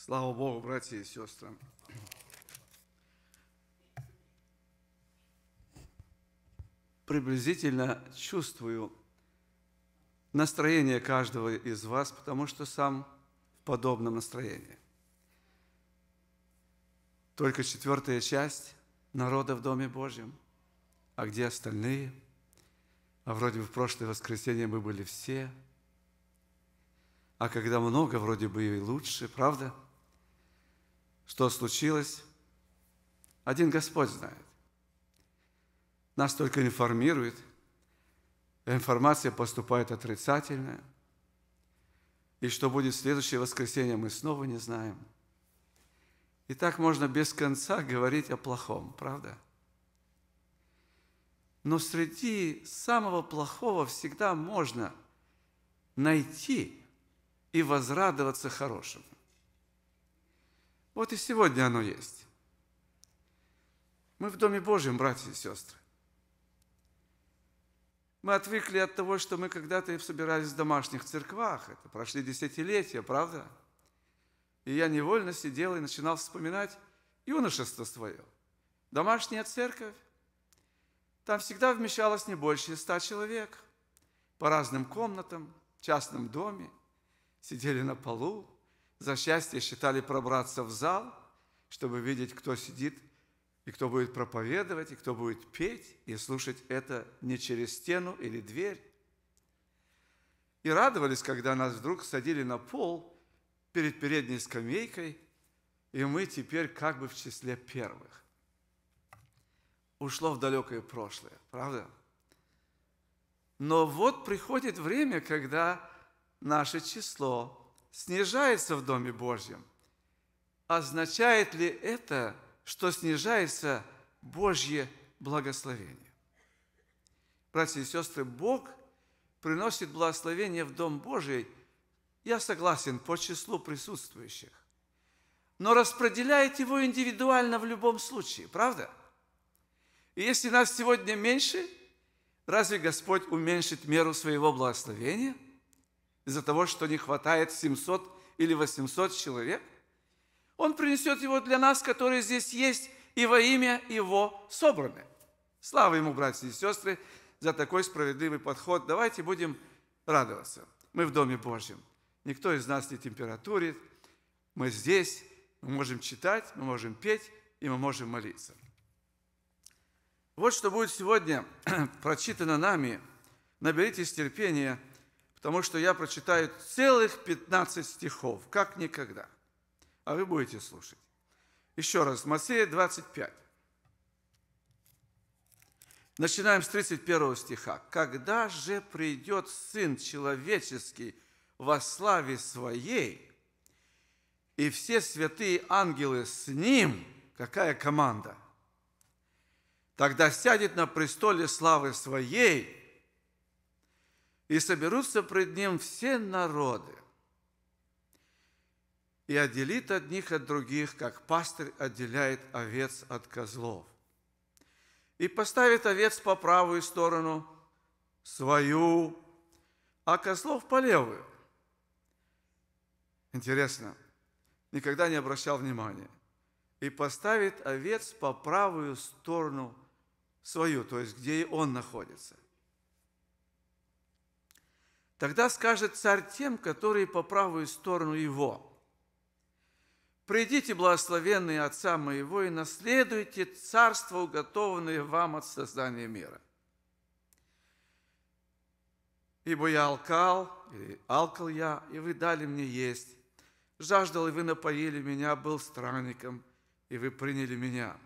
Слава Богу, братья и сестры. Приблизительно чувствую настроение каждого из вас, потому что сам в подобном настроении. Только четвертая часть народа в Доме Божьем. А где остальные? А вроде бы в прошлое воскресенье мы были все. А когда много, вроде бы и лучше, правда? Правда? что случилось, один Господь знает. Нас только информирует, информация поступает отрицательная. И что будет в следующее воскресенье, мы снова не знаем. И так можно без конца говорить о плохом, правда? Но среди самого плохого всегда можно найти и возрадоваться хорошему. Вот и сегодня оно есть. Мы в Доме Божьем, братья и сестры. Мы отвыкли от того, что мы когда-то собирались в домашних церквах. Это прошли десятилетия, правда? И я невольно сидел и начинал вспоминать юношество свое. Домашняя церковь. Там всегда вмещалось не больше ста человек. По разным комнатам, в частном доме. Сидели на полу, за счастье считали пробраться в зал, чтобы видеть, кто сидит, и кто будет проповедовать, и кто будет петь, и слушать это не через стену или дверь. И радовались, когда нас вдруг садили на пол перед передней скамейкой, и мы теперь как бы в числе первых. Ушло в далекое прошлое, правда? Но вот приходит время, когда наше число снижается в Доме Божьем, означает ли это, что снижается Божье благословение? Братья и сестры, Бог приносит благословение в Дом Божий, я согласен, по числу присутствующих, но распределяет его индивидуально в любом случае, правда? И если нас сегодня меньше, разве Господь уменьшит меру своего благословения – из-за того, что не хватает 700 или 800 человек? Он принесет его для нас, которые здесь есть, и во имя Его собраны. Слава Ему, братья и сестры, за такой справедливый подход. Давайте будем радоваться. Мы в Доме Божьем. Никто из нас не температурит. Мы здесь, мы можем читать, мы можем петь и мы можем молиться. Вот что будет сегодня прочитано нами. Наберитесь терпения – потому что я прочитаю целых 15 стихов, как никогда. А вы будете слушать. Еще раз, Матфея 25. Начинаем с 31 стиха. «Когда же придет Сын Человеческий во славе Своей, и все святые ангелы с Ним?» Какая команда? «Тогда сядет на престоле славы Своей, и соберутся пред Ним все народы, и отделит одних от других, как пастырь отделяет овец от козлов, и поставит овец по правую сторону свою, а козлов по левую. Интересно, никогда не обращал внимания. И поставит овец по правую сторону свою, то есть где и он находится – Тогда скажет царь тем, которые по правую сторону его, «Придите, благословенные отца моего, и наследуйте царство, уготованное вам от создания мира». Ибо я алкал, или алкал я, и вы дали мне есть. Жаждал, и вы напоили меня, был странником, и вы приняли меня.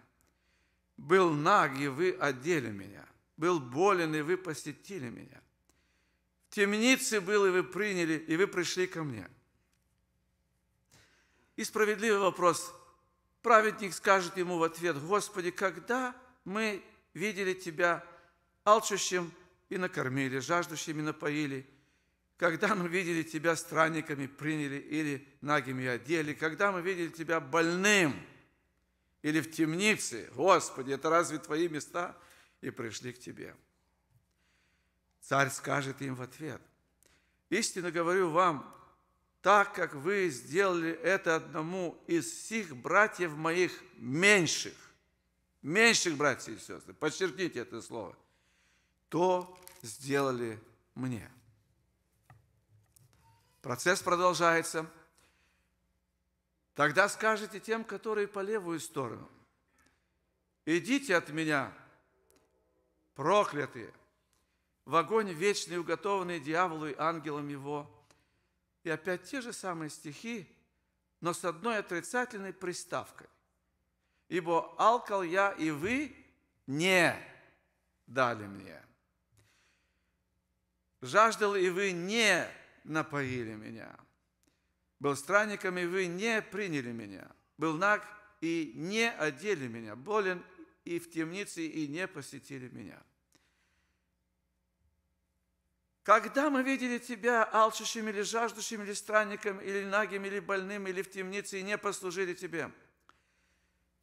Был наг, и вы одели меня. Был болен, и вы посетили меня темнице был, и вы приняли, и вы пришли ко мне. И справедливый вопрос. Праведник скажет ему в ответ, Господи, когда мы видели Тебя алчущим и накормили, жаждущим и напоили, когда мы видели Тебя странниками приняли или нагими одели, когда мы видели Тебя больным или в темнице, Господи, это разве Твои места? И пришли к Тебе. Царь скажет им в ответ, «Истинно говорю вам, так как вы сделали это одному из всех братьев моих меньших, меньших братьев и сестры, подчеркните это слово, то сделали мне». Процесс продолжается. Тогда скажете тем, которые по левую сторону, «Идите от меня, проклятые, в огонь вечный, уготованный дьяволу и ангелам его. И опять те же самые стихи, но с одной отрицательной приставкой. «Ибо алкал я, и вы не дали мне. Жаждал, и вы не напоили меня. Был странником, и вы не приняли меня. Был наг, и не одели меня. Болен, и в темнице, и не посетили меня». Когда мы видели тебя алчущим или жаждущим, или странником, или нагим, или больным, или в темнице, и не послужили тебе?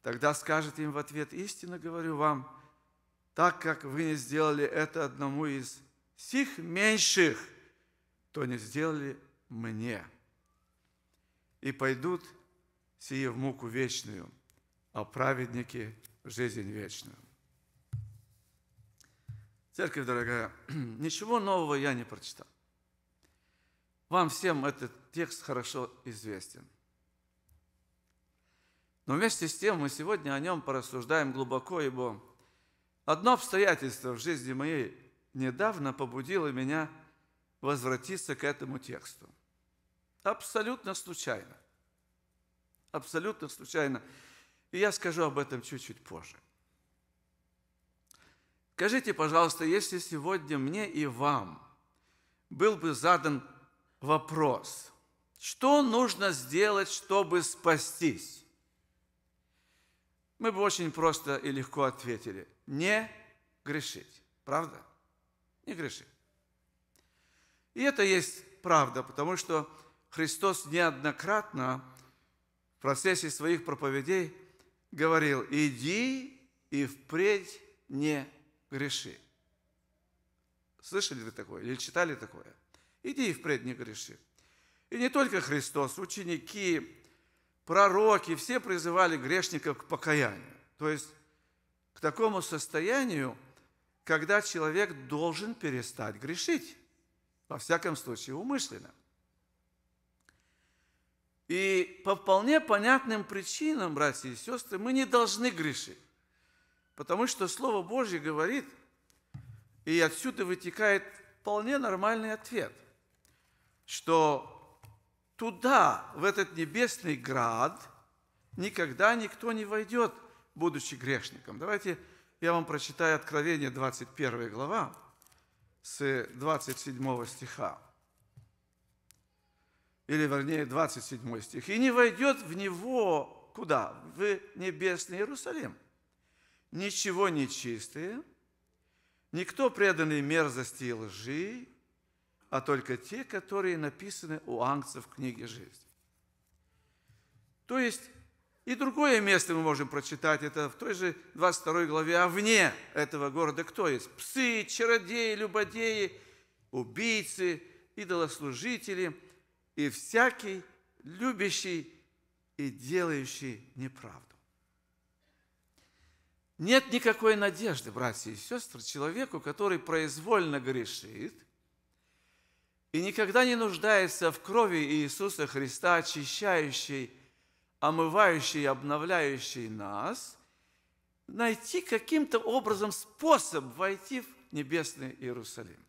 Тогда скажет им в ответ, истинно говорю вам, так как вы не сделали это одному из сих меньших, то не сделали мне. И пойдут сие в муку вечную, а праведники в жизнь вечную. Церковь дорогая, ничего нового я не прочитал. Вам всем этот текст хорошо известен. Но вместе с тем мы сегодня о нем порассуждаем глубоко, ибо одно обстоятельство в жизни моей недавно побудило меня возвратиться к этому тексту. Абсолютно случайно. Абсолютно случайно. И я скажу об этом чуть-чуть позже. Скажите, пожалуйста, если сегодня мне и вам был бы задан вопрос, что нужно сделать, чтобы спастись? Мы бы очень просто и легко ответили – не грешить. Правда? Не грешить. И это есть правда, потому что Христос неоднократно в процессе своих проповедей говорил, иди и впредь не греши. Слышали вы такое или читали такое? Иди и впредь не греши. И не только Христос, ученики, пророки, все призывали грешников к покаянию. То есть к такому состоянию, когда человек должен перестать грешить. Во всяком случае, умышленно. И по вполне понятным причинам, братья и сестры, мы не должны грешить. Потому что Слово Божье говорит, и отсюда вытекает вполне нормальный ответ, что туда, в этот небесный град, никогда никто не войдет, будучи грешником. Давайте я вам прочитаю Откровение 21 глава с 27 стиха. Или, вернее, 27 стих. «И не войдет в него куда? В небесный Иерусалим» ничего не чистые, никто преданный мерзости и лжи, а только те, которые написаны у ангцев в книге жизни. То есть и другое место мы можем прочитать, это в той же 22 главе, а вне этого города кто есть? Псы, чародеи, любодеи, убийцы, идолослужители и всякий любящий и делающий неправду. Нет никакой надежды, братья и сестры, человеку, который произвольно грешит и никогда не нуждается в крови Иисуса Христа, очищающей, омывающей, обновляющей нас, найти каким-то образом способ войти в небесный Иерусалим.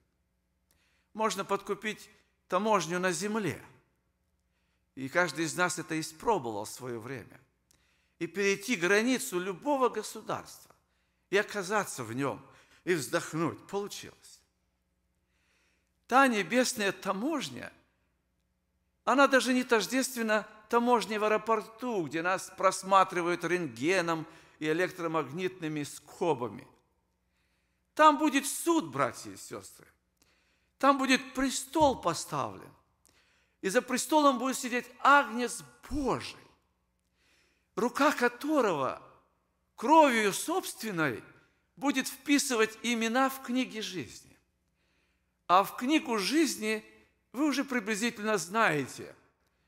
Можно подкупить таможню на земле. И каждый из нас это испробовал в свое время – и перейти границу любого государства и оказаться в нем, и вздохнуть. Получилось. Та небесная таможня, она даже не тождественна таможне в аэропорту, где нас просматривают рентгеном и электромагнитными скобами. Там будет суд, братья и сестры. Там будет престол поставлен. И за престолом будет сидеть Агнец Божий рука которого кровью собственной будет вписывать имена в книги жизни. А в книгу жизни вы уже приблизительно знаете,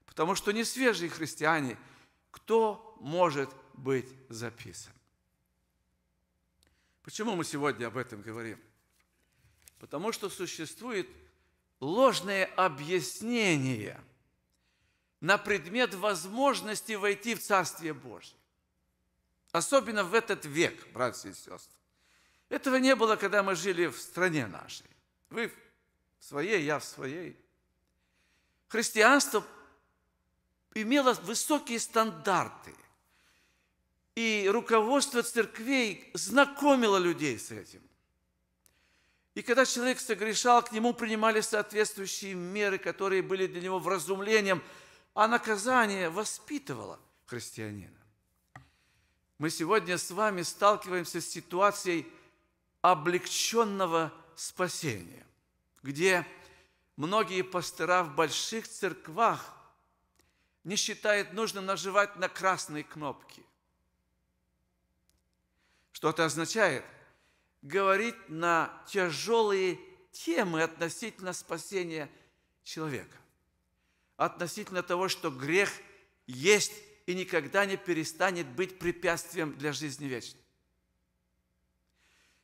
потому что не свежие христиане, кто может быть записан. Почему мы сегодня об этом говорим? Потому что существует ложное объяснение – на предмет возможности войти в Царствие Божье. Особенно в этот век, братья и сестры. Этого не было, когда мы жили в стране нашей. Вы в своей, я в своей. Христианство имело высокие стандарты. И руководство церквей знакомило людей с этим. И когда человек согрешал, к нему принимали соответствующие меры, которые были для него вразумлением – а наказание воспитывало христианина. Мы сегодня с вами сталкиваемся с ситуацией облегченного спасения, где многие пастора в больших церквах не считают нужным наживать на красные кнопки. Что это означает? Говорить на тяжелые темы относительно спасения человека относительно того, что грех есть и никогда не перестанет быть препятствием для жизни вечной.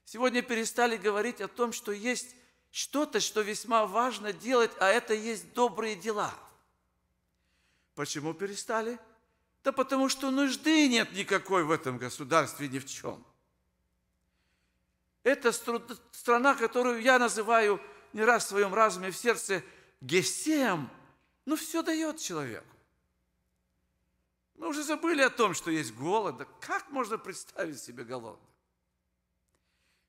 Сегодня перестали говорить о том, что есть что-то, что весьма важно делать, а это есть добрые дела. Почему перестали? Да потому что нужды нет никакой в этом государстве ни в чем. Это страна, которую я называю не раз в своем разуме, в сердце Гесем – ну, все дает человеку. Мы уже забыли о том, что есть голод. как можно представить себе голодным?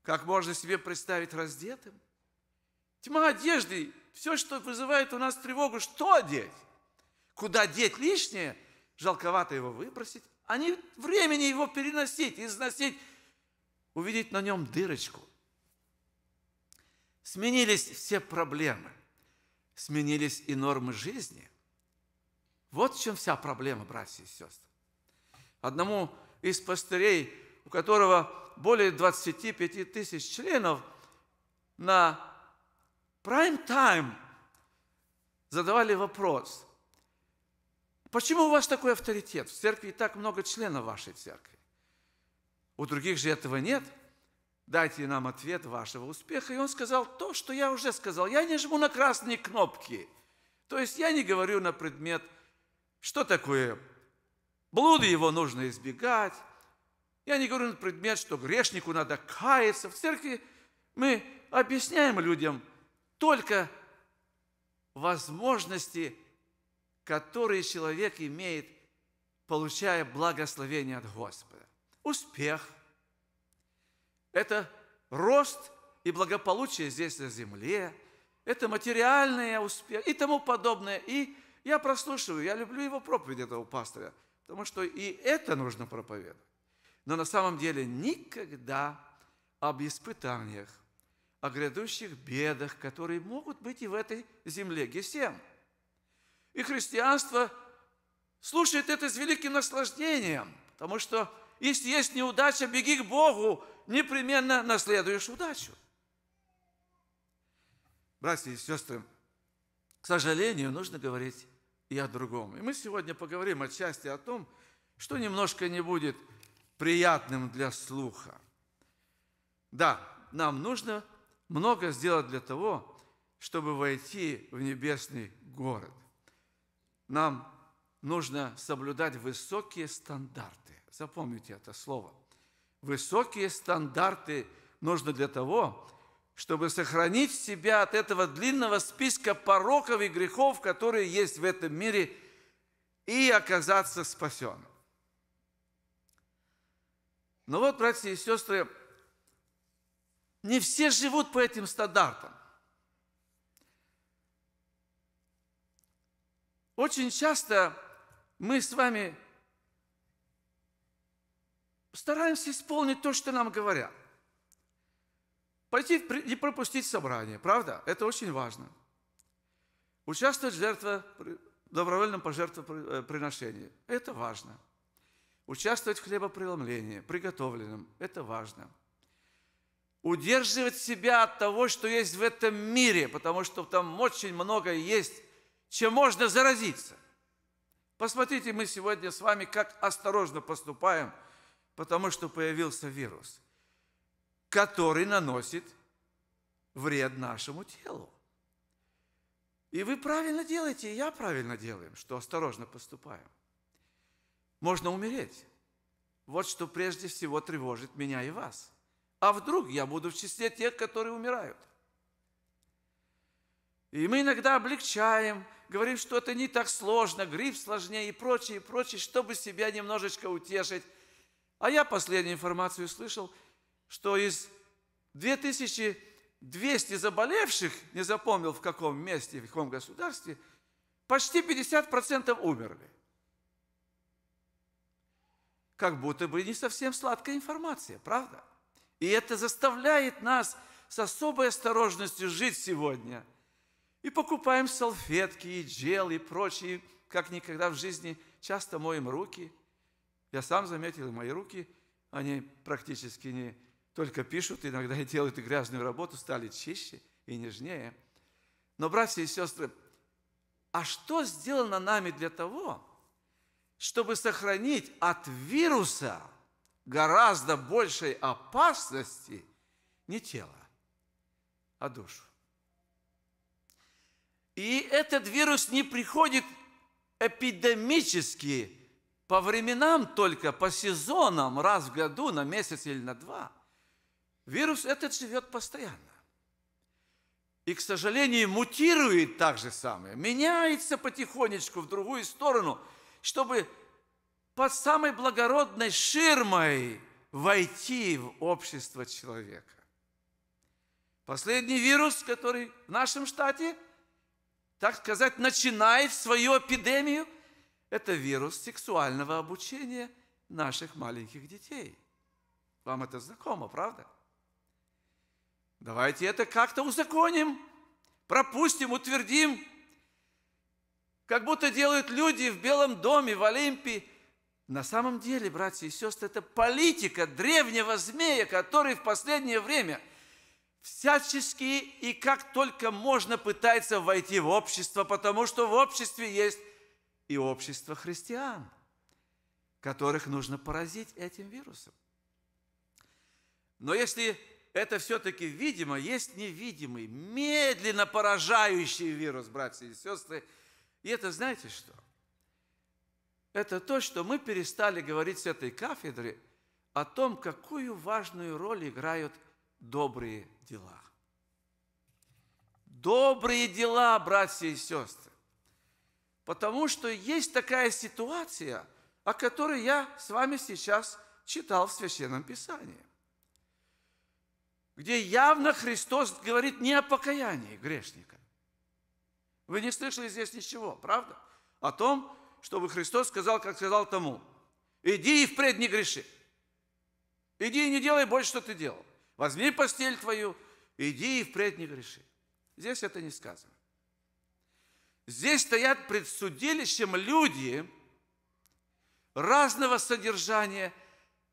Как можно себе представить раздетым? Тьма одежды, все, что вызывает у нас тревогу, что одеть? Куда деть лишнее? Жалковато его выбросить, а не времени его переносить, износить, увидеть на нем дырочку. Сменились все проблемы сменились и нормы жизни. Вот в чем вся проблема, братья и сестры. Одному из пастырей, у которого более 25 тысяч членов, на прайм-тайм задавали вопрос, почему у вас такой авторитет? В церкви и так много членов вашей церкви. У других же этого нет – дайте нам ответ вашего успеха. И он сказал то, что я уже сказал. Я не жму на красные кнопки. То есть я не говорю на предмет, что такое блуды его нужно избегать. Я не говорю на предмет, что грешнику надо каяться. В церкви мы объясняем людям только возможности, которые человек имеет, получая благословение от Господа. Успех – это рост и благополучие здесь на земле, это материальные успехи и тому подобное. И я прослушиваю, я люблю его проповедь, этого пастора, потому что и это нужно проповедовать. Но на самом деле никогда об испытаниях, о грядущих бедах, которые могут быть и в этой земле Гесем. И христианство слушает это с великим наслаждением, потому что если есть неудача, беги к Богу, непременно наследуешь удачу. Братья и сестры, к сожалению, нужно говорить и о другом. И мы сегодня поговорим отчасти о том, что немножко не будет приятным для слуха. Да, нам нужно много сделать для того, чтобы войти в небесный город. Нам нужно соблюдать высокие стандарты. Запомните это слово. Высокие стандарты нужны для того, чтобы сохранить себя от этого длинного списка пороков и грехов, которые есть в этом мире, и оказаться спасенным. Но ну вот, братья и сестры, не все живут по этим стандартам. Очень часто мы с вами стараемся исполнить то, что нам говорят. Пойти и пропустить собрание, правда? Это очень важно. Участвовать в жертва, добровольном пожертвоприношении. Э, это важно. Участвовать в хлебопреломлении, приготовленном. Это важно. Удерживать себя от того, что есть в этом мире, потому что там очень многое есть, чем можно заразиться. Посмотрите, мы сегодня с вами как осторожно поступаем – потому что появился вирус, который наносит вред нашему телу. И вы правильно делаете, и я правильно делаем, что осторожно поступаем. Можно умереть. Вот что прежде всего тревожит меня и вас. А вдруг я буду в числе тех, которые умирают? И мы иногда облегчаем, говорим, что это не так сложно, грипп сложнее и прочее, и прочее, чтобы себя немножечко утешить. А я последнюю информацию слышал, что из 2200 заболевших, не запомнил в каком месте, в каком государстве, почти 50% умерли. Как будто бы не совсем сладкая информация, правда? И это заставляет нас с особой осторожностью жить сегодня. И покупаем салфетки, и джел, и прочие, как никогда в жизни часто моем руки – я сам заметил, мои руки, они практически не только пишут, иногда и делают грязную работу, стали чище и нежнее. Но, братья и сестры, а что сделано нами для того, чтобы сохранить от вируса гораздо большей опасности не тело, а душу? И этот вирус не приходит эпидемически по временам только, по сезонам, раз в году, на месяц или на два. Вирус этот живет постоянно. И, к сожалению, мутирует так же самое, меняется потихонечку в другую сторону, чтобы под самой благородной ширмой войти в общество человека. Последний вирус, который в нашем штате, так сказать, начинает свою эпидемию – это вирус сексуального обучения наших маленьких детей. Вам это знакомо, правда? Давайте это как-то узаконим, пропустим, утвердим. Как будто делают люди в Белом доме, в Олимпии. На самом деле, братья и сестры, это политика древнего змея, который в последнее время всячески и как только можно пытается войти в общество, потому что в обществе есть и общество христиан, которых нужно поразить этим вирусом. Но если это все-таки видимо, есть невидимый, медленно поражающий вирус, братья и сестры. И это знаете что? Это то, что мы перестали говорить с этой кафедры о том, какую важную роль играют добрые дела. Добрые дела, братья и сестры. Потому что есть такая ситуация, о которой я с вами сейчас читал в Священном Писании, где явно Христос говорит не о покаянии грешника. Вы не слышали здесь ничего, правда? О том, чтобы Христос сказал, как сказал тому, «Иди и впредь не греши. Иди и не делай больше, что ты делал. Возьми постель твою, иди и впредь не греши». Здесь это не сказано. Здесь стоят пред судилищем люди разного содержания,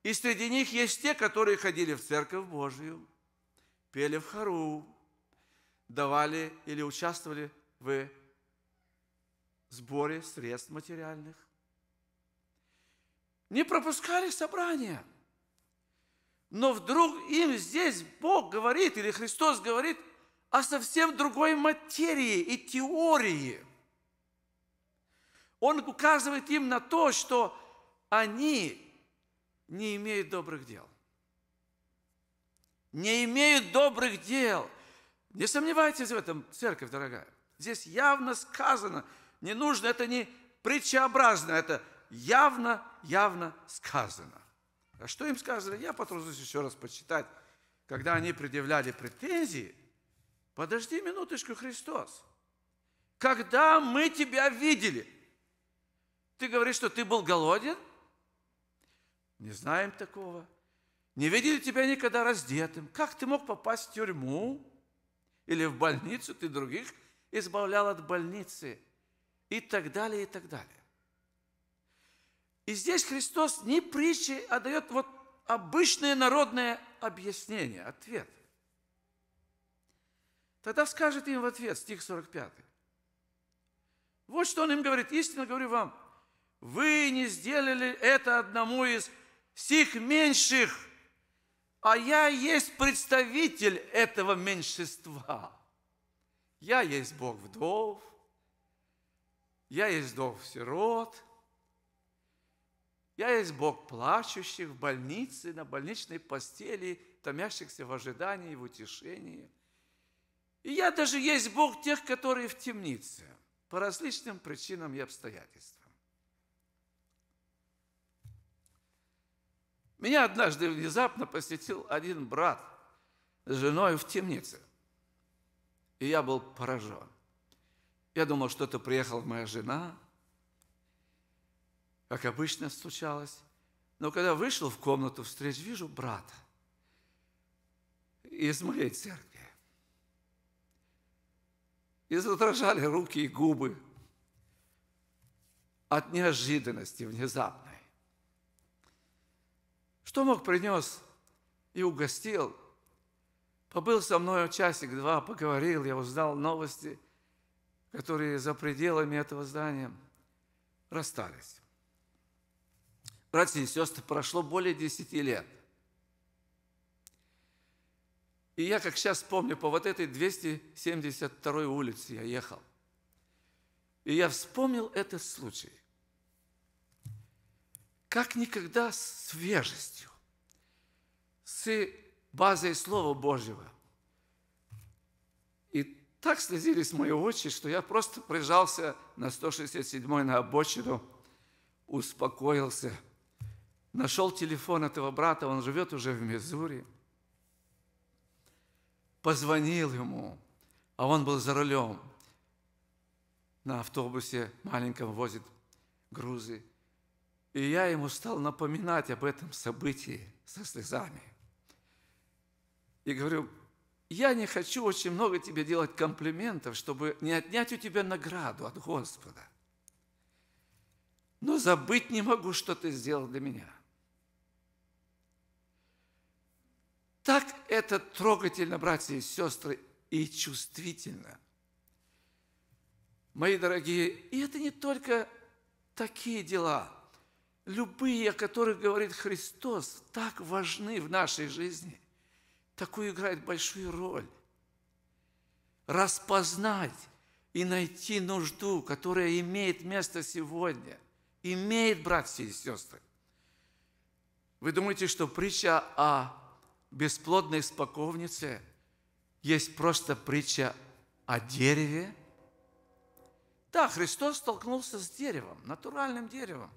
и среди них есть те, которые ходили в Церковь Божию, пели в хору, давали или участвовали в сборе средств материальных. Не пропускали собрания. Но вдруг им здесь Бог говорит, или Христос говорит – а совсем другой материи и теории. Он указывает им на то, что они не имеют добрых дел. Не имеют добрых дел. Не сомневайтесь в этом, церковь дорогая. Здесь явно сказано, не нужно, это не притчеобразно, это явно, явно сказано. А что им сказано? Я потружусь еще раз почитать, когда они предъявляли претензии – Подожди минуточку, Христос. Когда мы тебя видели? Ты говоришь, что ты был голоден? Не знаем такого. Не видели тебя никогда раздетым. Как ты мог попасть в тюрьму или в больницу? Ты других избавлял от больницы. И так далее, и так далее. И здесь Христос не притчей, а дает вот обычное народное объяснение, ответ. Тогда скажет им в ответ, стих 45. Вот что он им говорит. Истинно говорю вам, вы не сделали это одному из всех меньших, а я есть представитель этого меньшинства. Я есть Бог вдов, я есть Бог сирот, я есть Бог плачущих в больнице, на больничной постели, томящихся в ожидании и в утешении – и я даже есть Бог тех, которые в темнице, по различным причинам и обстоятельствам. Меня однажды внезапно посетил один брат с женой в темнице. И я был поражен. Я думал, что-то приехала моя жена, как обычно случалось, Но когда вышел в комнату встреч, вижу брата из моей церкви. И задрожали руки и губы от неожиданности внезапной. Что мог принес и угостил? Побыл со мной часик-два, поговорил, я узнал новости, которые за пределами этого здания расстались. Братья и сестры, прошло более десяти лет. И я, как сейчас помню, по вот этой 272 улице я ехал. И я вспомнил этот случай. Как никогда с свежестью, с базой Слова Божьего. И так слезились мои очи, что я просто прижался на 167-й на обочину, успокоился. Нашел телефон этого брата, он живет уже в Мизури – позвонил ему, а он был за рулем. На автобусе маленьком возит грузы. И я ему стал напоминать об этом событии со слезами. И говорю, я не хочу очень много тебе делать комплиментов, чтобы не отнять у тебя награду от Господа. Но забыть не могу, что ты сделал для меня. Так это трогательно, братья и сестры, и чувствительно. Мои дорогие, и это не только такие дела, любые, о которых говорит Христос, так важны в нашей жизни, такую играет большую роль. Распознать и найти нужду, которая имеет место сегодня, имеет, братья и сестры. Вы думаете, что притча о бесплодной споковнице есть просто притча о дереве. Да, Христос столкнулся с деревом, натуральным деревом.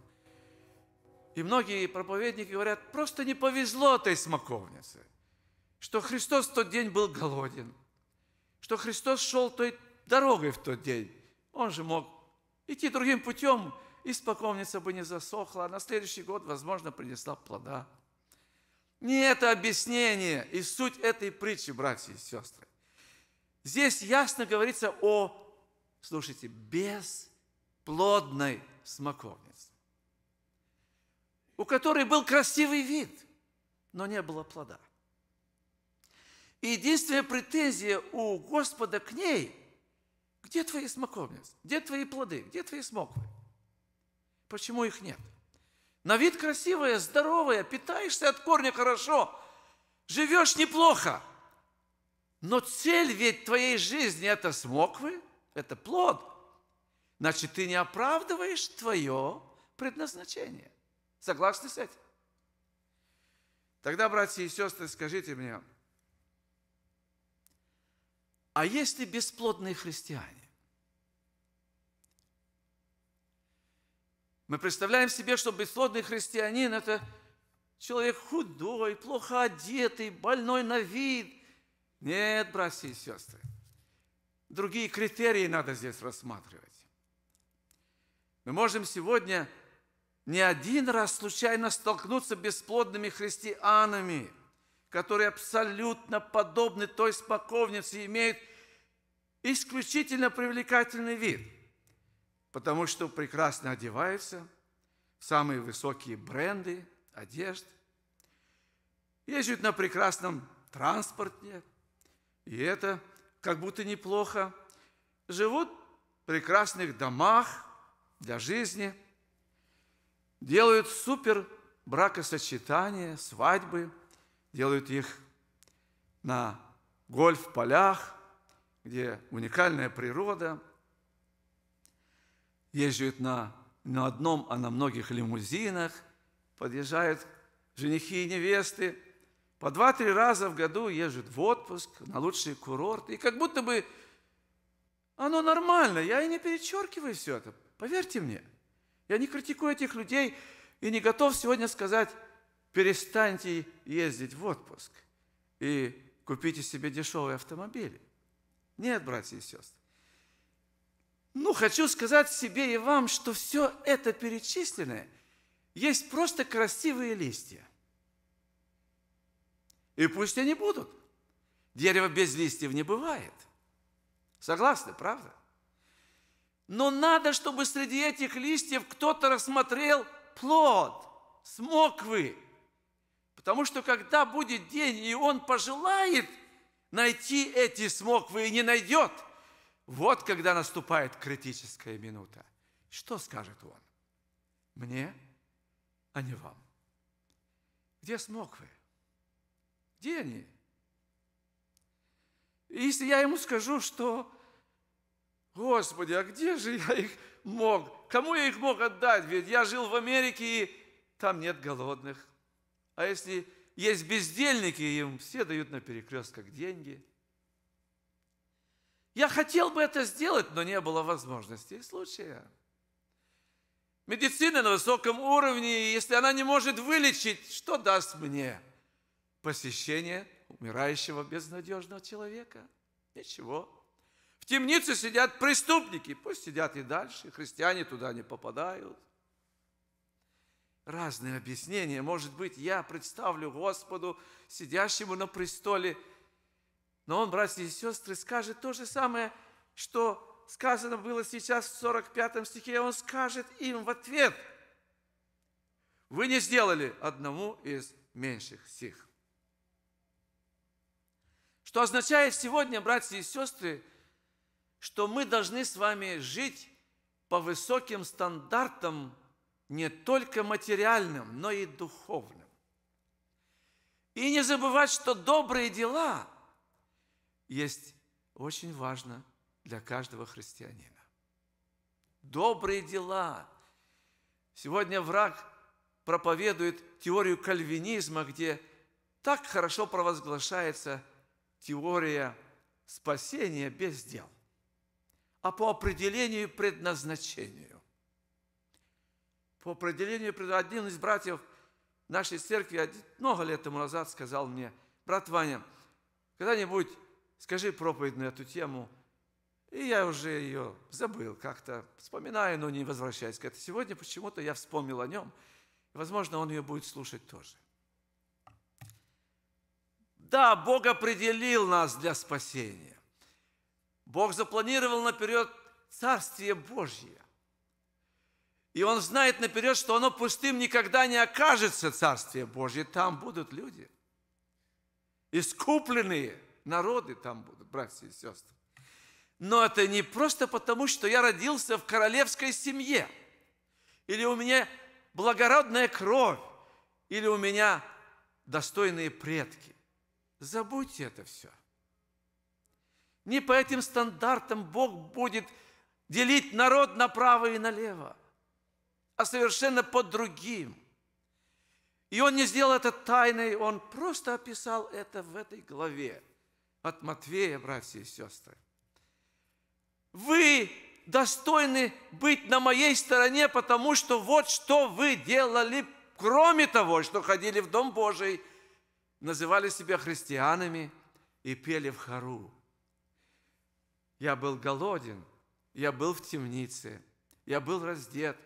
И многие проповедники говорят, просто не повезло этой смоковнице, что Христос в тот день был голоден, что Христос шел той дорогой в тот день. Он же мог идти другим путем, и споковница бы не засохла, а на следующий год, возможно, принесла плода – не это объяснение и суть этой притчи, братья и сестры. Здесь ясно говорится о, слушайте, бесплодной смоковнице, у которой был красивый вид, но не было плода. И единственная претензия у Господа к ней – где твои смоковницы? Где твои плоды? Где твои смоквы? Почему их нет? – на вид красивая, здоровая, питаешься от корня хорошо, живешь неплохо. Но цель ведь твоей жизни – это смоквы, это плод. Значит, ты не оправдываешь твое предназначение. Согласны с этим? Тогда, братья и сестры, скажите мне, а есть ли бесплодные христиане? Мы представляем себе, что бесплодный христианин – это человек худой, плохо одетый, больной на вид. Нет, братья и сестры, другие критерии надо здесь рассматривать. Мы можем сегодня не один раз случайно столкнуться с бесплодными христианами, которые абсолютно подобны той споковнице и имеют исключительно привлекательный вид – потому что прекрасно одевается самые высокие бренды одежд, ездит на прекрасном транспорте, и это как будто неплохо. Живут в прекрасных домах для жизни, делают супер бракосочетания, свадьбы, делают их на гольф-полях, где уникальная природа – ездят на, на одном, а на многих лимузинах, подъезжают женихи и невесты, по два-три раза в году езжут в отпуск, на лучшие курорты, и как будто бы оно нормально, я и не перечеркиваю все это, поверьте мне. Я не критикую этих людей и не готов сегодня сказать, перестаньте ездить в отпуск и купите себе дешевые автомобили. Нет, братья и сестры. Ну, хочу сказать себе и вам, что все это перечисленное есть просто красивые листья. И пусть они будут. Дерево без листьев не бывает. Согласны, правда? Но надо, чтобы среди этих листьев кто-то рассмотрел плод, смоквы. Потому что когда будет день, и он пожелает найти эти смоквы и не найдет – вот когда наступает критическая минута. Что скажет он? Мне, а не вам. Где смоквы? Где они? Если я ему скажу, что, Господи, а где же я их мог? Кому я их мог отдать? Ведь я жил в Америке, и там нет голодных. А если есть бездельники, им все дают на перекрестках деньги – я хотел бы это сделать, но не было возможности и случая. Медицина на высоком уровне, и если она не может вылечить, что даст мне? Посещение умирающего безнадежного человека? Ничего. В темнице сидят преступники, пусть сидят и дальше, христиане туда не попадают. Разные объяснения. Может быть, я представлю Господу, сидящему на престоле, но он, братья и сестры, скажет то же самое, что сказано было сейчас в 45 стихе, он скажет им в ответ, вы не сделали одному из меньших сих. Что означает сегодня, братья и сестры, что мы должны с вами жить по высоким стандартам, не только материальным, но и духовным. И не забывать, что добрые дела – есть очень важно для каждого христианина. Добрые дела. Сегодня враг проповедует теорию кальвинизма, где так хорошо провозглашается теория спасения без дел, а по определению и предназначению. По определению, один из братьев нашей церкви много лет тому назад сказал мне, брат Ваня, когда-нибудь скажи проповедь на эту тему, и я уже ее забыл как-то, вспоминаю, но не возвращаюсь к этому. Сегодня почему-то я вспомнил о нем, возможно, он ее будет слушать тоже. Да, Бог определил нас для спасения. Бог запланировал наперед Царствие Божье. И Он знает наперед, что оно пустым никогда не окажется, Царствие Божье. Там будут люди, искупленные – народы там будут, братья и сестры. Но это не просто потому, что я родился в королевской семье, или у меня благородная кровь, или у меня достойные предки. Забудьте это все. Не по этим стандартам Бог будет делить народ направо и налево, а совершенно по другим. И он не сделал это тайной, он просто описал это в этой главе – от Матвея, братья и сестры. Вы достойны быть на моей стороне, потому что вот что вы делали, кроме того, что ходили в Дом Божий, называли себя христианами и пели в хору. Я был голоден, я был в темнице, я был раздет,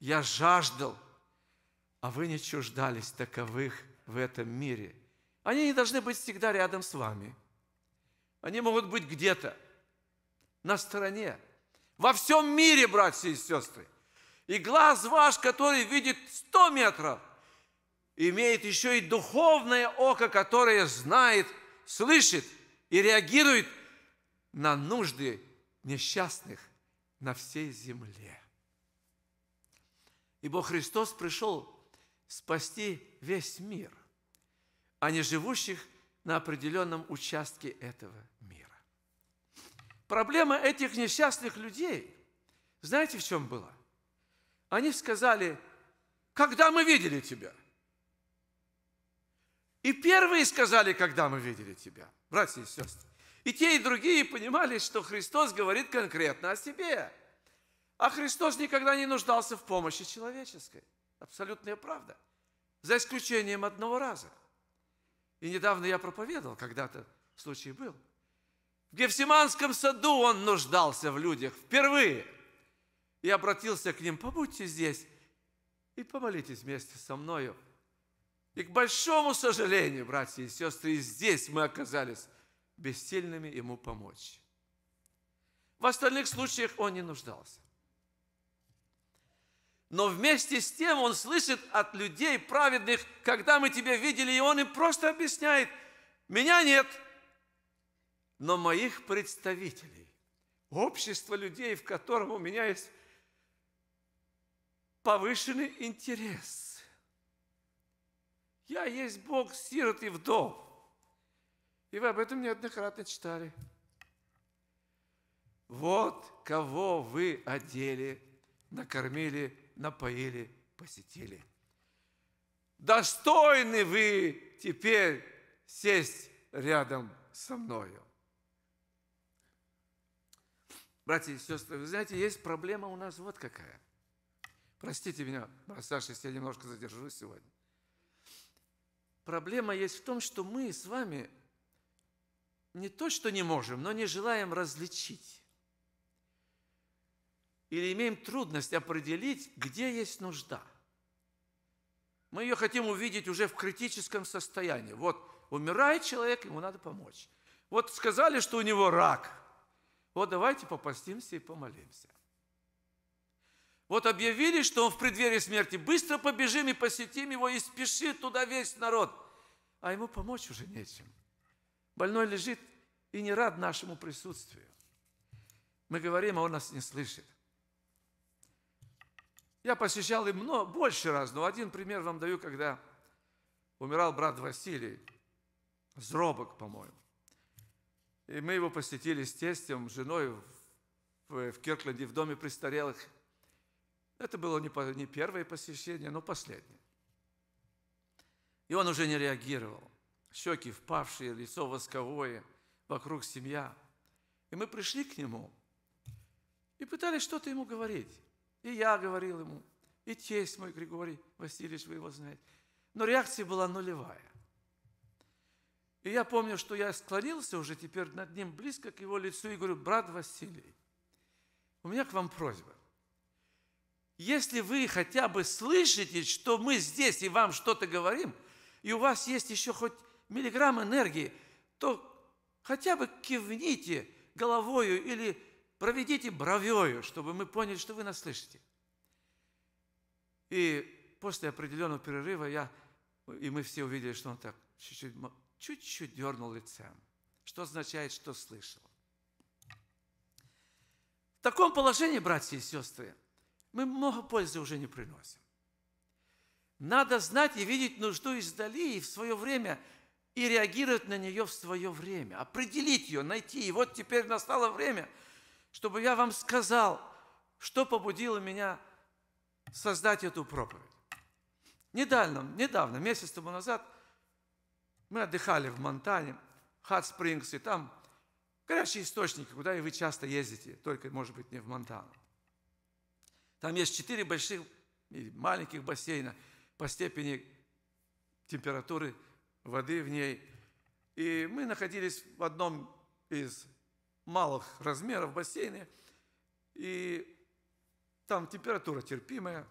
я жаждал, а вы не чуждались таковых в этом мире. Они не должны быть всегда рядом с вами – они могут быть где-то, на стороне, во всем мире, братья и сестры. И глаз ваш, который видит 100 метров, имеет еще и духовное око, которое знает, слышит и реагирует на нужды несчастных на всей земле. Ибо Христос пришел спасти весь мир, а не живущих на определенном участке этого мира. Проблема этих несчастных людей, знаете, в чем была? Они сказали, когда мы видели тебя? И первые сказали, когда мы видели тебя, братья и сестры. И те, и другие понимали, что Христос говорит конкретно о себе. А Христос никогда не нуждался в помощи человеческой. Абсолютная правда. За исключением одного раза – и недавно я проповедовал, когда-то случай был. В Гефсиманском саду он нуждался в людях впервые. И обратился к ним, побудьте здесь и помолитесь вместе со мною. И к большому сожалению, братья и сестры, и здесь мы оказались бессильными ему помочь. В остальных случаях он не нуждался. Но вместе с тем он слышит от людей праведных, когда мы тебя видели, и он им просто объясняет, меня нет, но моих представителей, общество людей, в котором у меня есть повышенный интерес. Я есть Бог сирот и вдов. И вы об этом неоднократно читали. Вот кого вы одели, накормили напоили, посетили. Достойны вы теперь сесть рядом со мною. Братья и сестры, вы знаете, есть проблема у нас вот какая. Простите меня, брат Саша, если я немножко задержусь сегодня. Проблема есть в том, что мы с вами не то, что не можем, но не желаем различить или имеем трудность определить, где есть нужда. Мы ее хотим увидеть уже в критическом состоянии. Вот умирает человек, ему надо помочь. Вот сказали, что у него рак. Вот давайте попастимся и помолимся. Вот объявили, что он в преддверии смерти. Быстро побежим и посетим его, и спешит туда весь народ. А ему помочь уже нечем. Больной лежит и не рад нашему присутствию. Мы говорим, а он нас не слышит. Я посещал и много, больше раз, но один пример вам даю, когда умирал брат Василий, Зробок, по-моему. И мы его посетили с тестем, женой в, в Киркленде, в доме престарелых. Это было не, не первое посещение, но последнее. И он уже не реагировал. Щеки впавшие, лицо восковое, вокруг семья. И мы пришли к нему и пытались что-то ему говорить. И я говорил ему, и тесть мой Григорий Васильевич, вы его знаете. Но реакция была нулевая. И я помню, что я склонился уже теперь над ним близко к его лицу и говорю, брат Василий, у меня к вам просьба. Если вы хотя бы слышите, что мы здесь и вам что-то говорим, и у вас есть еще хоть миллиграмм энергии, то хотя бы кивните головою или проведите бровею, чтобы мы поняли, что вы нас слышите. И после определенного перерыва я, и мы все увидели, что он так чуть-чуть, дернул лицем, что означает, что слышал. В таком положении, братья и сестры, мы много пользы уже не приносим. Надо знать и видеть нужду издали и в свое время, и реагировать на нее в свое время, определить ее, найти. И вот теперь настало время – чтобы я вам сказал, что побудило меня создать эту проповедь. Недавно, недавно, месяц тому назад, мы отдыхали в Монтане, Хат Спрингс, и там горячие источники, куда и вы часто ездите, только, может быть, не в Монтану. Там есть четыре больших и маленьких бассейна по степени температуры воды в ней. И мы находились в одном из малых размеров бассейны, и там температура терпимая.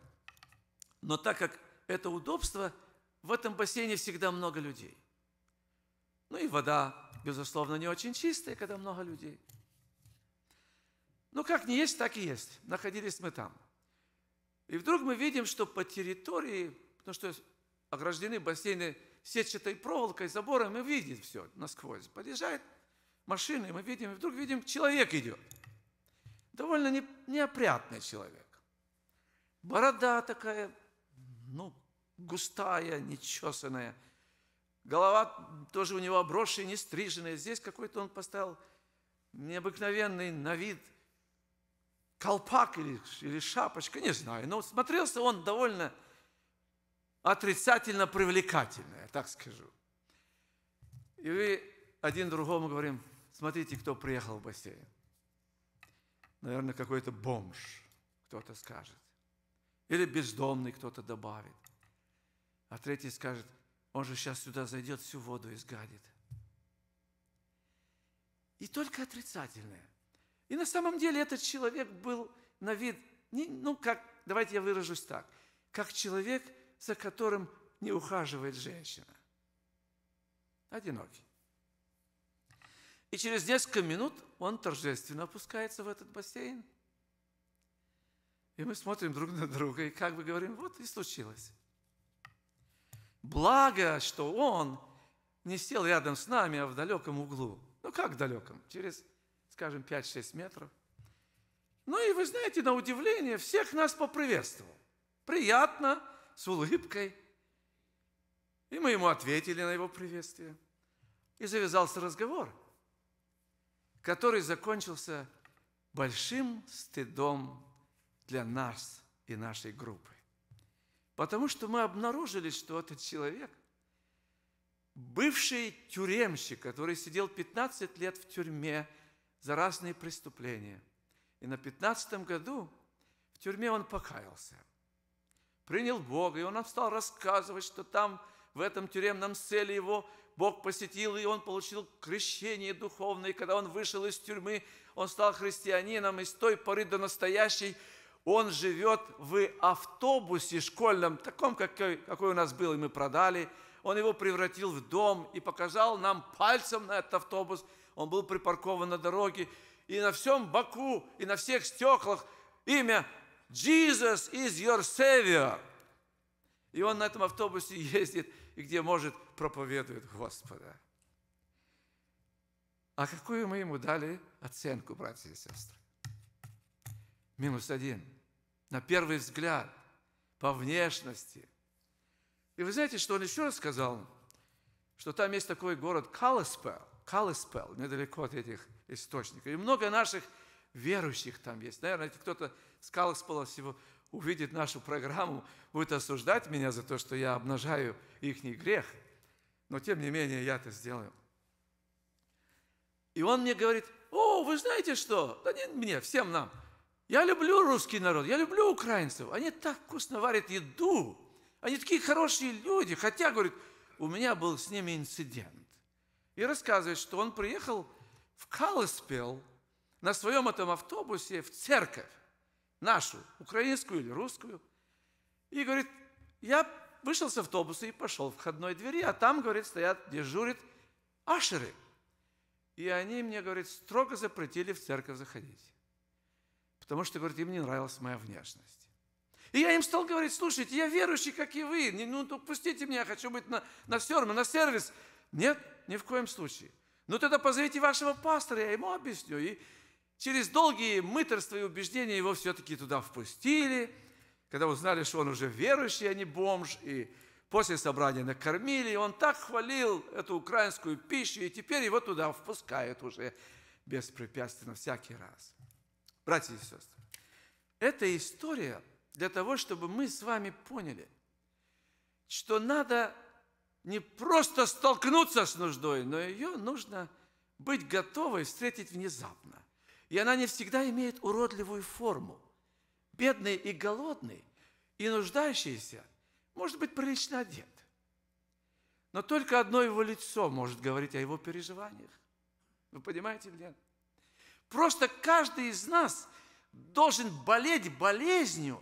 Но так как это удобство, в этом бассейне всегда много людей. Ну и вода, безусловно, не очень чистая, когда много людей. Ну как не есть, так и есть. Находились мы там. И вдруг мы видим, что по территории, потому что ограждены бассейны сетчатой проволокой, забором, и видит все насквозь. Подъезжает машины, мы видим, и вдруг видим, человек идет. Довольно не, неопрятный человек. Борода такая, ну, густая, нечесанная. Голова тоже у него обросшая, не стриженная. Здесь какой-то он поставил необыкновенный на вид колпак или, или шапочка, не знаю. Но смотрелся он довольно отрицательно привлекательно, я так скажу. И вы один другому говорим, Смотрите, кто приехал в бассейн. Наверное, какой-то бомж, кто-то скажет. Или бездомный кто-то добавит. А третий скажет, он же сейчас сюда зайдет, всю воду изгадит. И только отрицательное. И на самом деле этот человек был на вид, ну как, давайте я выражусь так, как человек, за которым не ухаживает женщина. Одинокий. И через несколько минут он торжественно опускается в этот бассейн. И мы смотрим друг на друга и как бы говорим, вот и случилось. Благо, что он не сел рядом с нами, а в далеком углу. Ну как в далеком? Через, скажем, 5-6 метров. Ну и вы знаете, на удивление, всех нас поприветствовал. Приятно, с улыбкой. И мы ему ответили на его приветствие. И завязался разговор – который закончился большим стыдом для нас и нашей группы. Потому что мы обнаружили, что этот человек, бывший тюремщик, который сидел 15 лет в тюрьме за разные преступления, и на 15 году в тюрьме он покаялся, принял Бога, и он стал рассказывать, что там, в этом тюремном селе его Бог посетил, и он получил крещение духовное. И когда он вышел из тюрьмы, он стал христианином, и с той поры до настоящей он живет в автобусе школьном, таком, какой, какой у нас был, и мы продали. Он его превратил в дом и показал нам пальцем на этот автобус. Он был припаркован на дороге, и на всем боку, и на всех стеклах имя «Jesus is your savior». И он на этом автобусе ездит, и где может – проповедует Господа. А какую мы ему дали оценку, братья и сестры? Минус один. На первый взгляд, по внешности. И вы знаете, что он еще раз сказал? Что там есть такой город Калеспел, Калеспел недалеко от этих источников. И много наших верующих там есть. Наверное, кто-то с Каласпела всего увидит нашу программу, будет осуждать меня за то, что я обнажаю их грех – но тем не менее я это сделаю. И он мне говорит, о, вы знаете что? Да не мне, всем нам. Я люблю русский народ, я люблю украинцев. Они так вкусно варят еду. Они такие хорошие люди. Хотя, говорит, у меня был с ними инцидент. И рассказывает, что он приехал в Калыспел на своем этом автобусе в церковь нашу, украинскую или русскую. И говорит, я вышел с автобуса и пошел в входной двери, а там, говорит, стоят, дежурит ашеры. И они мне, говорит, строго запретили в церковь заходить. Потому что, говорит, им не нравилась моя внешность. И я им стал говорить, слушайте, я верующий, как и вы, ну, ну пустите меня, я хочу быть на, на серме, на сервис. Нет, ни в коем случае. Ну тогда позовите вашего пастора, я ему объясню. И через долгие мытарства и убеждения его все-таки туда впустили – когда узнали, что он уже верующий, а не бомж, и после собрания накормили, и он так хвалил эту украинскую пищу, и теперь его туда впускают уже беспрепятственно всякий раз. Братья и сестры, эта история для того, чтобы мы с вами поняли, что надо не просто столкнуться с нуждой, но ее нужно быть готовой встретить внезапно. И она не всегда имеет уродливую форму – бедный и голодный, и нуждающийся, может быть, прилично одет. Но только одно его лицо может говорить о его переживаниях. Вы понимаете меня? Просто каждый из нас должен болеть болезнью,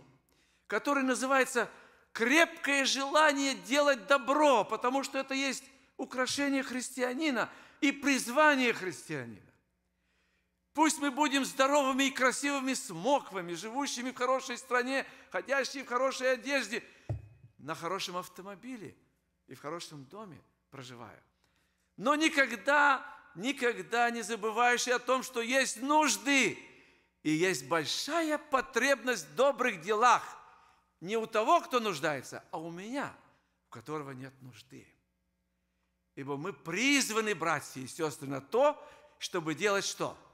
которая называется крепкое желание делать добро, потому что это есть украшение христианина и призвание христианина. Пусть мы будем здоровыми и красивыми смоквами, живущими в хорошей стране, ходящими в хорошей одежде, на хорошем автомобиле и в хорошем доме проживая. Но никогда, никогда не забывающий о том, что есть нужды и есть большая потребность в добрых делах. Не у того, кто нуждается, а у меня, у которого нет нужды. Ибо мы призваны, братья и сестры, на то, чтобы делать что –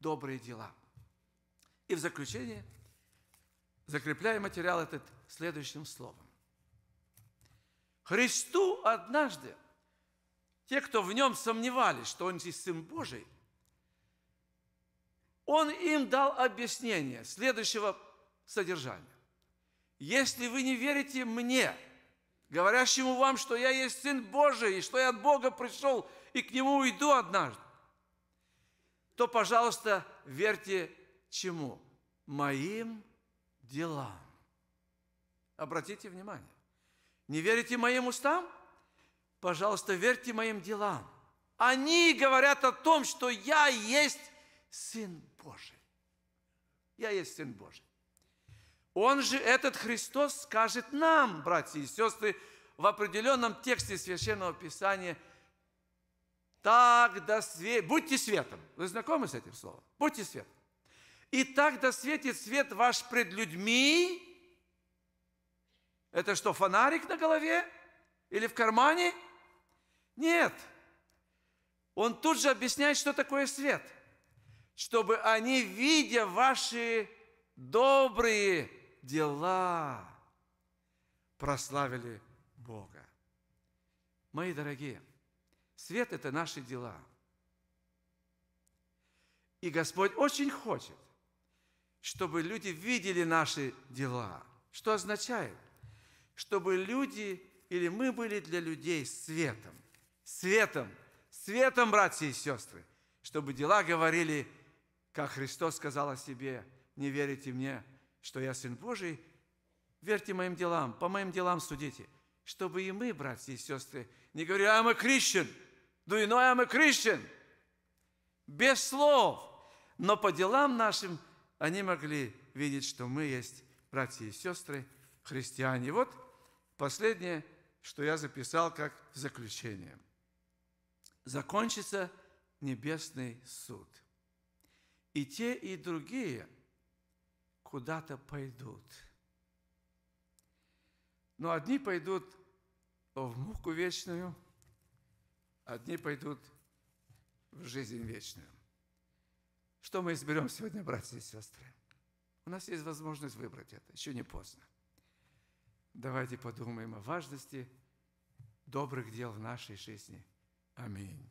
добрые дела. И в заключение закрепляю материал этот следующим словом. Христу однажды те, кто в нем сомневались, что он здесь Сын Божий, он им дал объяснение следующего содержания. «Если вы не верите мне, говорящему вам, что я есть Сын Божий, и что я от Бога пришел и к Нему уйду однажды, то, пожалуйста, верьте чему? Моим делам. Обратите внимание. Не верите моим устам? Пожалуйста, верьте моим делам. Они говорят о том, что я есть Сын Божий. Я есть Сын Божий. Он же, этот Христос, скажет нам, братья и сестры, в определенном тексте Священного Писания – так да Будьте светом. Вы знакомы с этим словом? Будьте светом. И так да светит свет ваш пред людьми. Это что, фонарик на голове? Или в кармане? Нет. Он тут же объясняет, что такое свет. Чтобы они, видя ваши добрые дела, прославили Бога. Мои дорогие, Свет – это наши дела. И Господь очень хочет, чтобы люди видели наши дела. Что означает? Чтобы люди или мы были для людей светом. Светом. Светом, братья и сестры. Чтобы дела говорили, как Христос сказал о себе, «Не верите мне, что я Сын Божий, верьте моим делам, по моим делам судите». Чтобы и мы, братья и сестры, не говорили, «А мы Christian», Do you know I'm a Christian? Без слов. Но по делам нашим они могли видеть, что мы есть братья и сестры, христиане. Вот последнее, что я записал как заключение. Закончится небесный суд. И те, и другие куда-то пойдут. Но одни пойдут в муку вечную – одни пойдут в жизнь вечную. Что мы изберем сегодня, братья и сестры? У нас есть возможность выбрать это, еще не поздно. Давайте подумаем о важности добрых дел в нашей жизни. Аминь.